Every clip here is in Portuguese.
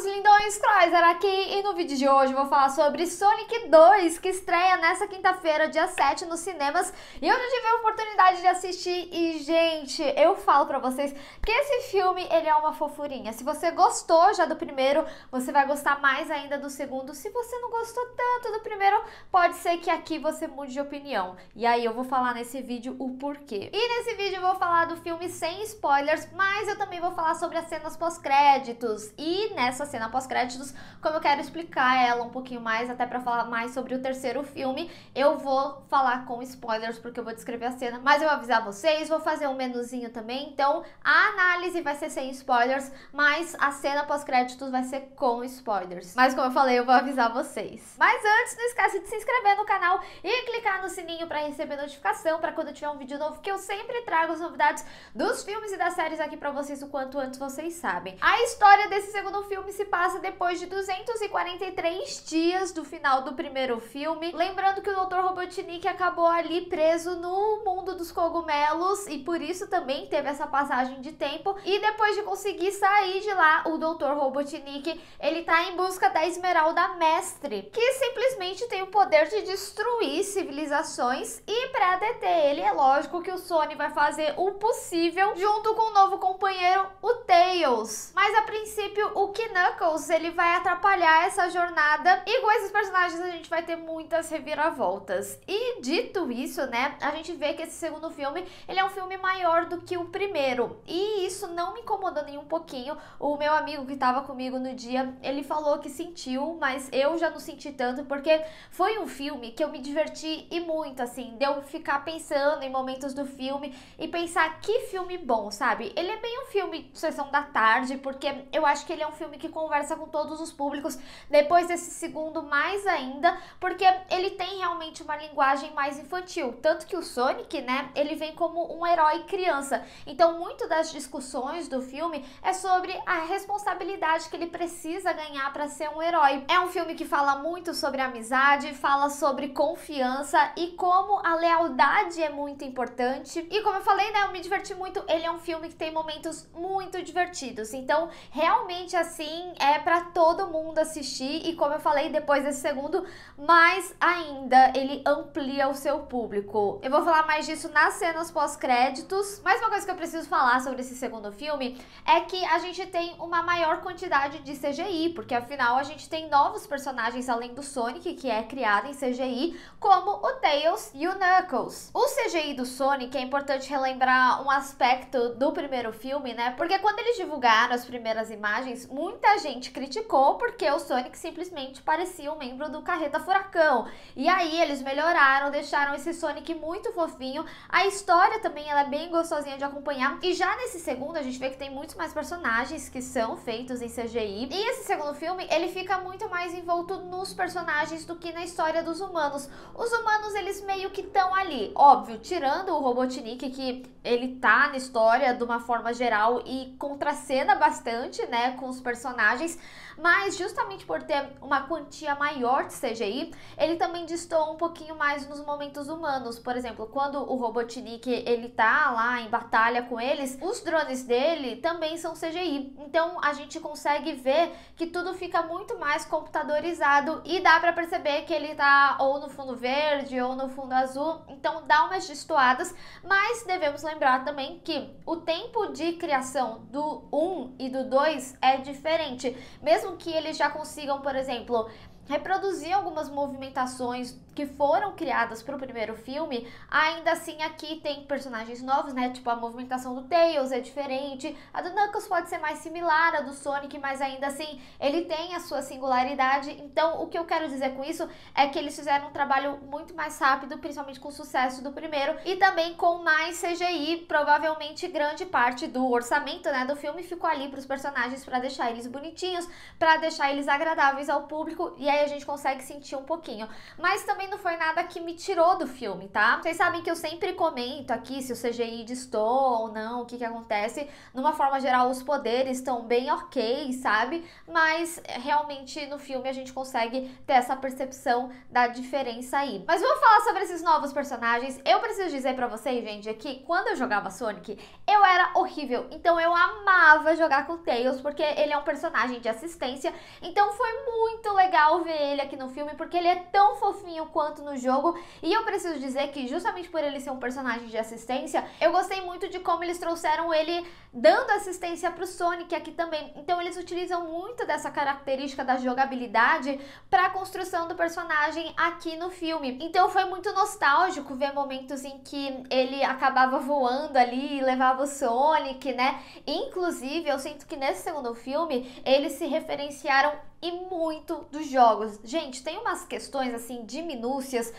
seus lindões, Chrysler aqui e no vídeo de hoje vou falar sobre Sonic 2, que estreia nessa quinta-feira, dia 7, nos cinemas. E eu já tive a oportunidade de assistir e, gente, eu falo pra vocês que esse filme, ele é uma fofurinha. Se você gostou já do primeiro, você vai gostar mais ainda do segundo. Se você não gostou tanto do primeiro, pode ser que aqui você mude de opinião. E aí eu vou falar nesse vídeo o porquê. E nesse vídeo eu vou falar do filme sem spoilers, mas eu também vou falar sobre as cenas pós-créditos. E nessa cena pós-créditos, como eu quero explicar ela um pouquinho mais, até para falar mais sobre o terceiro filme, eu vou falar com spoilers porque eu vou descrever a cena, mas eu vou avisar vocês, vou fazer um menuzinho também, então a análise vai ser sem spoilers, mas a cena pós-créditos vai ser com spoilers. Mas como eu falei, eu vou avisar vocês. Mas antes, não esquece de se inscrever no canal e clicar no sininho para receber notificação para quando tiver um vídeo novo, que eu sempre trago as novidades dos filmes e das séries aqui para vocês o quanto antes vocês sabem. A história desse segundo filme filme se passa depois de 243 dias do final do primeiro filme. Lembrando que o Dr. Robotnik acabou ali preso no mundo dos cogumelos e por isso também teve essa passagem de tempo. E depois de conseguir sair de lá, o Dr. Robotnik, ele tá em busca da Esmeralda Mestre, que simplesmente tem o poder de destruir civilizações e para deter ele é lógico que o Sony vai fazer o possível junto com o novo companheiro, o Tails. Mas a princípio o que Knuckles ele vai atrapalhar essa jornada. E com esses personagens a gente vai ter muitas reviravoltas. E dito isso, né, a gente vê que esse segundo filme, ele é um filme maior do que o primeiro. E isso não me incomodou nem um pouquinho. O meu amigo que tava comigo no dia, ele falou que sentiu, mas eu já não senti tanto porque foi um filme que eu me diverti e muito, assim, deu ficar pensando em momentos do filme e pensar que filme bom, sabe? Ele é bem um filme sessão da tarde, porque eu acho que ele é um filme que que conversa com todos os públicos, depois desse segundo mais ainda, porque ele tem realmente uma linguagem mais infantil, tanto que o Sonic, né, ele vem como um herói criança. Então, muito das discussões do filme é sobre a responsabilidade que ele precisa ganhar para ser um herói. É um filme que fala muito sobre amizade, fala sobre confiança e como a lealdade é muito importante. E como eu falei, né, eu me diverti muito. Ele é um filme que tem momentos muito divertidos. Então, realmente assim, é para todo mundo assistir e como eu falei, depois desse segundo, mais ainda ele amplia o seu público. Eu vou falar mais disso nas cenas pós-créditos. Mais uma coisa que eu preciso falar sobre esse segundo filme é que a gente tem uma maior quantidade de CGI, porque afinal a gente tem novos personagens além do Sonic, que é criado em CGI, como o Tails e o Knuckles. O CGI do Sonic é importante relembrar um aspecto do primeiro filme, né? Porque quando eles divulgaram as primeiras imagens, muita Muita gente criticou porque o Sonic simplesmente parecia um membro do Carreta Furacão. E aí eles melhoraram, deixaram esse Sonic muito fofinho. A história também ela é bem gostosinha de acompanhar. E já nesse segundo a gente vê que tem muitos mais personagens que são feitos em CGI. E esse segundo filme, ele fica muito mais envolto nos personagens do que na história dos humanos. Os humanos, eles meio que estão ali. Óbvio, tirando o Robotnik, que ele tá na história de uma forma geral e contracena bastante, né, com os personagens personagens mas justamente por ter uma quantia maior de CGI, ele também distou um pouquinho mais nos momentos humanos. Por exemplo, quando o Robotnik ele tá lá em batalha com eles, os drones dele também são CGI. Então a gente consegue ver que tudo fica muito mais computadorizado e dá para perceber que ele tá ou no fundo verde ou no fundo azul. Então dá umas distoadas, mas devemos lembrar também que o tempo de criação do 1 e do 2 é diferente. Mesmo mesmo que eles já consigam, por exemplo, reproduzir algumas movimentações que foram criadas para o primeiro filme, ainda assim aqui tem personagens novos, né? Tipo a movimentação do Tails é diferente, a do Knuckles pode ser mais similar à do Sonic, mas ainda assim ele tem a sua singularidade. Então, o que eu quero dizer com isso é que eles fizeram um trabalho muito mais rápido, principalmente com o sucesso do primeiro e também com mais CGI, provavelmente grande parte do orçamento, né, do filme ficou ali para os personagens para deixar eles bonitinhos, para deixar eles agradáveis ao público e aí a gente consegue sentir um pouquinho. Mas também não foi nada que me tirou do filme, tá? Vocês sabem que eu sempre comento aqui se o CGI distou ou não, o que que acontece. Numa forma geral, os poderes estão bem ok, sabe? Mas realmente no filme a gente consegue ter essa percepção da diferença aí. Mas vamos falar sobre esses novos personagens. Eu preciso dizer para vocês, gente, que quando eu jogava Sonic, eu era horrível. Então eu amava jogar com o Tails, porque ele é um personagem de assistência. Então foi muito legal ver ele aqui no filme, porque ele é tão fofinho quanto no jogo. E eu preciso dizer que, justamente por ele ser um personagem de assistência, eu gostei muito de como eles trouxeram ele dando assistência pro Sonic aqui também. Então, eles utilizam muito dessa característica da jogabilidade para a construção do personagem aqui no filme. Então, foi muito nostálgico ver momentos em que ele acabava voando ali e levava o Sonic, né? Inclusive, eu sinto que nesse segundo filme eles se referenciaram e muito dos jogos. Gente, tem umas questões assim de minúcias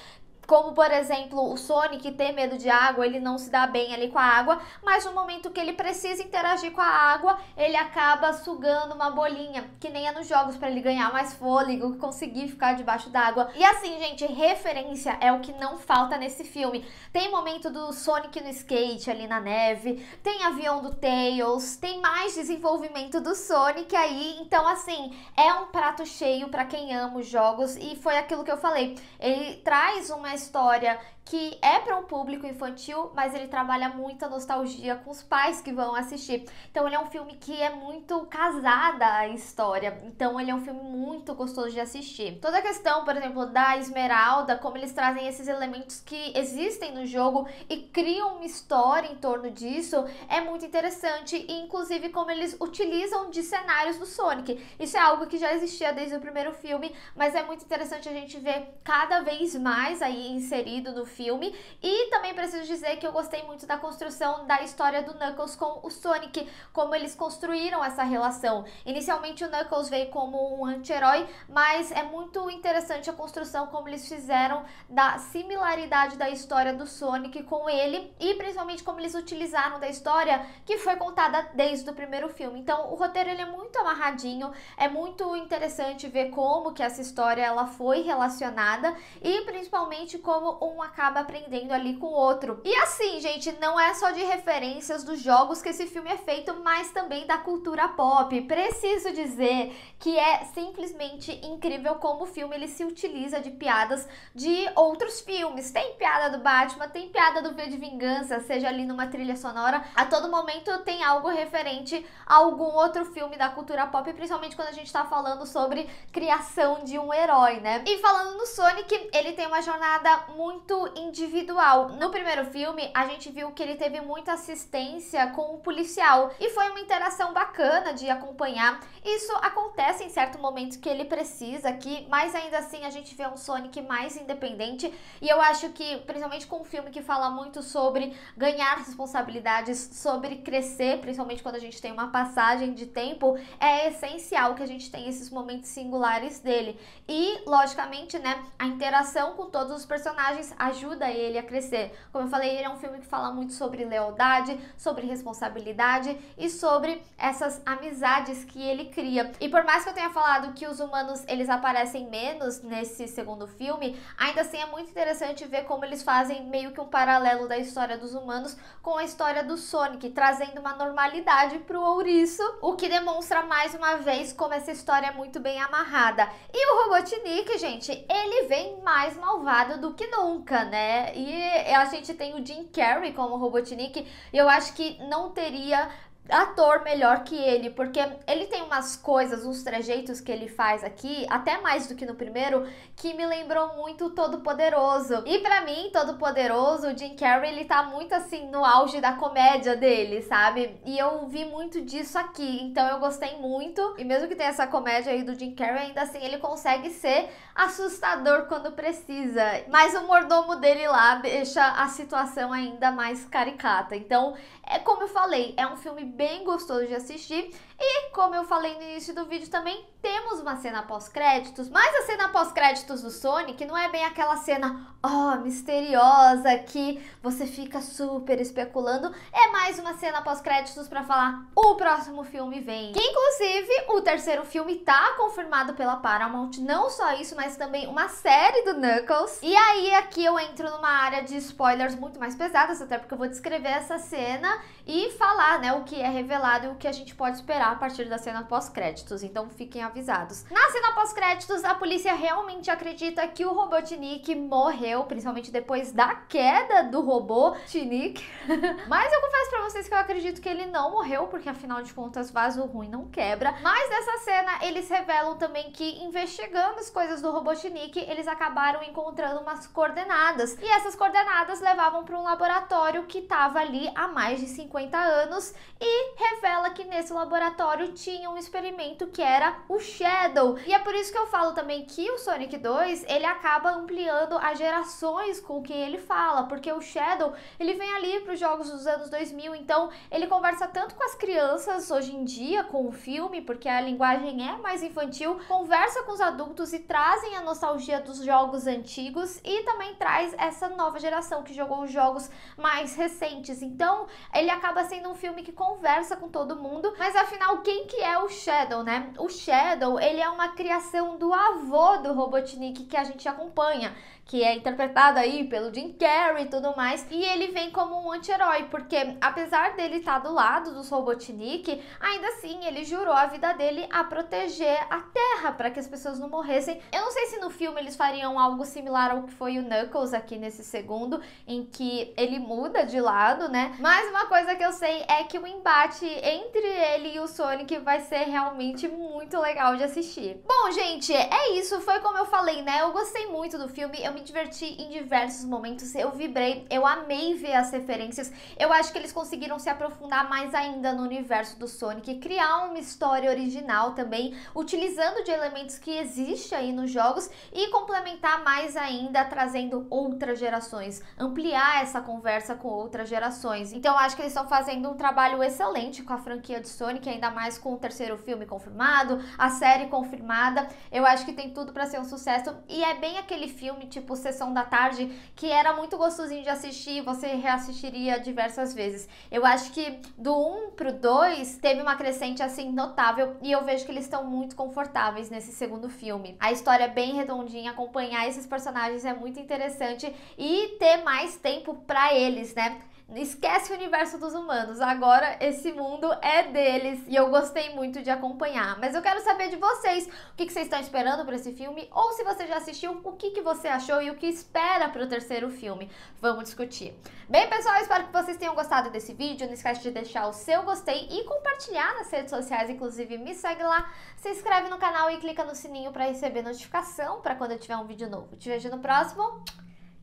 como, por exemplo, o Sonic ter medo de água, ele não se dá bem ali com a água, mas no momento que ele precisa interagir com a água, ele acaba sugando uma bolinha, que nem é nos jogos, para ele ganhar mais fôlego, conseguir ficar debaixo d'água. E assim, gente, referência é o que não falta nesse filme. Tem momento do Sonic no skate ali na neve, tem avião do Tails, tem mais desenvolvimento do Sonic aí, então assim, é um prato cheio para quem ama os jogos e foi aquilo que eu falei. Ele traz uma história que é para um público infantil, mas ele trabalha muito a nostalgia com os pais que vão assistir. Então ele é um filme que é muito casada à história. Então ele é um filme muito gostoso de assistir. Toda a questão, por exemplo, da Esmeralda, como eles trazem esses elementos que existem no jogo e criam uma história em torno disso, é muito interessante e inclusive como eles utilizam de cenários do Sonic. Isso é algo que já existia desde o primeiro filme, mas é muito interessante a gente ver cada vez mais aí inserido no filme. E também preciso dizer que eu gostei muito da construção da história do Knuckles com o Sonic, como eles construíram essa relação. Inicialmente o Knuckles veio como um anti-herói, mas é muito interessante a construção como eles fizeram da similaridade da história do Sonic com ele e principalmente como eles utilizaram da história que foi contada desde o primeiro filme. Então, o roteiro ele é muito amarradinho, é muito interessante ver como que essa história ela foi relacionada e principalmente de como um acaba aprendendo ali com o outro. E assim, gente, não é só de referências dos jogos que esse filme é feito, mas também da cultura pop. Preciso dizer que é simplesmente incrível como o filme ele se utiliza de piadas de outros filmes. Tem piada do Batman, tem piada do V de Vingança, seja ali numa trilha sonora. A todo momento tem algo referente a algum outro filme da cultura pop, principalmente quando a gente tá falando sobre criação de um herói, né? E falando no Sonic, ele tem uma jornada muito individual. No primeiro filme, a gente viu que ele teve muita assistência com o policial e foi uma interação bacana de acompanhar. Isso acontece em certo momento que ele precisa aqui, mas ainda assim a gente vê um Sonic mais independente e eu acho que, principalmente com um filme que fala muito sobre ganhar responsabilidades, sobre crescer, principalmente quando a gente tem uma passagem de tempo, é essencial que a gente tenha esses momentos singulares dele. E, logicamente, né, a interação com todos os personagens ajuda ele a crescer. Como eu falei, ele é um filme que fala muito sobre lealdade, sobre responsabilidade e sobre essas amizades que ele cria. E por mais que eu tenha falado que os humanos eles aparecem menos nesse segundo filme, ainda assim é muito interessante ver como eles fazem meio que um paralelo da história dos humanos com a história do Sonic, trazendo uma normalidade pro ouriço, o que demonstra mais uma vez como essa história é muito bem amarrada. E o Robotnik, gente, ele vem mais malvado do que nunca, né? E a gente tem o Jim Carrey como Robotnik, e eu acho que não teria ator melhor que ele, porque ele tem umas coisas, uns trejeitos que ele faz aqui, até mais do que no primeiro, que me lembrou muito Todo Poderoso. E para mim, Todo Poderoso, o Jim Carrey, ele tá muito assim no auge da comédia dele, sabe? E eu vi muito disso aqui, então eu gostei muito. E mesmo que tenha essa comédia aí do Jim Carrey, ainda assim ele consegue ser assustador quando precisa. Mas o mordomo dele lá deixa a situação ainda mais caricata. Então, é como eu falei, é um filme bem gostoso de assistir. E como eu falei no início do vídeo também, temos uma cena pós-créditos, mas a cena pós-créditos do Sonic não é bem aquela cena, ó, oh, misteriosa que você fica super especulando, é mais uma cena pós-créditos para falar o próximo filme vem. Que inclusive o terceiro filme tá confirmado pela Paramount, não só isso, mas também uma série do Knuckles. E aí aqui eu entro numa área de spoilers muito mais pesadas, até porque eu vou descrever essa cena e falar, né, o que é é revelado o que a gente pode esperar a partir da cena pós-créditos, então fiquem avisados. Na cena pós-créditos, a polícia realmente acredita que o robô Tinique morreu, principalmente depois da queda do robô Tinique. Mas eu confesso pra vocês que eu acredito que ele não morreu, porque afinal de contas, vaso ruim não quebra. Mas nessa cena, eles revelam também que, investigando as coisas do robô Tinique, eles acabaram encontrando umas coordenadas. E essas coordenadas levavam para um laboratório que estava ali há mais de 50 anos e revela que nesse laboratório tinha um experimento que era o Shadow. E é por isso que eu falo também que o Sonic 2, ele acaba ampliando as gerações com quem ele fala, porque o Shadow, ele vem ali para os jogos dos anos 2000, então ele conversa tanto com as crianças hoje em dia com o filme, porque a linguagem é mais infantil, conversa com os adultos e trazem a nostalgia dos jogos antigos e também traz essa nova geração que jogou os jogos mais recentes. Então, ele acaba sendo um filme que conversa conversa com todo mundo. Mas afinal, quem que é o Shadow, né? O Shadow, ele é uma criação do avô do Robotnik que a gente acompanha que é interpretado aí pelo Jim Carrey e tudo mais, e ele vem como um anti-herói, porque apesar dele estar tá do lado do Robotnik, ainda assim ele jurou a vida dele a proteger a Terra para que as pessoas não morressem. Eu não sei se no filme eles fariam algo similar ao que foi o Knuckles aqui nesse segundo, em que ele muda de lado, né? Mas uma coisa que eu sei é que o embate entre ele e o Sonic vai ser realmente muito legal de assistir. Bom, gente, é isso, foi como eu falei, né? Eu gostei muito do filme, eu me diverti em diversos momentos, eu vibrei, eu amei ver as referências. Eu acho que eles conseguiram se aprofundar mais ainda no universo do Sonic, criar uma história original também, utilizando de elementos que existe aí nos jogos e complementar mais ainda trazendo outras gerações, ampliar essa conversa com outras gerações. Então acho que eles estão fazendo um trabalho excelente com a franquia de Sonic, ainda mais com o terceiro filme confirmado, a série confirmada. Eu acho que tem tudo para ser um sucesso e é bem aquele filme tipo tipo sessão da tarde, que era muito gostosinho de assistir, você reassistiria diversas vezes. Eu acho que do 1 pro 2 teve uma crescente assim notável e eu vejo que eles estão muito confortáveis nesse segundo filme. A história é bem redondinha, acompanhar esses personagens é muito interessante e ter mais tempo para eles, né? Esquece o universo dos humanos, agora esse mundo é deles e eu gostei muito de acompanhar. Mas eu quero saber de vocês o que, que vocês estão esperando para esse filme ou se você já assistiu, o que, que você achou e o que espera para o terceiro filme. Vamos discutir. Bem, pessoal, espero que vocês tenham gostado desse vídeo. Não esquece de deixar o seu gostei e compartilhar nas redes sociais, inclusive me segue lá, se inscreve no canal e clica no sininho para receber notificação para quando eu tiver um vídeo novo. Te vejo no próximo.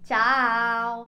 Tchau!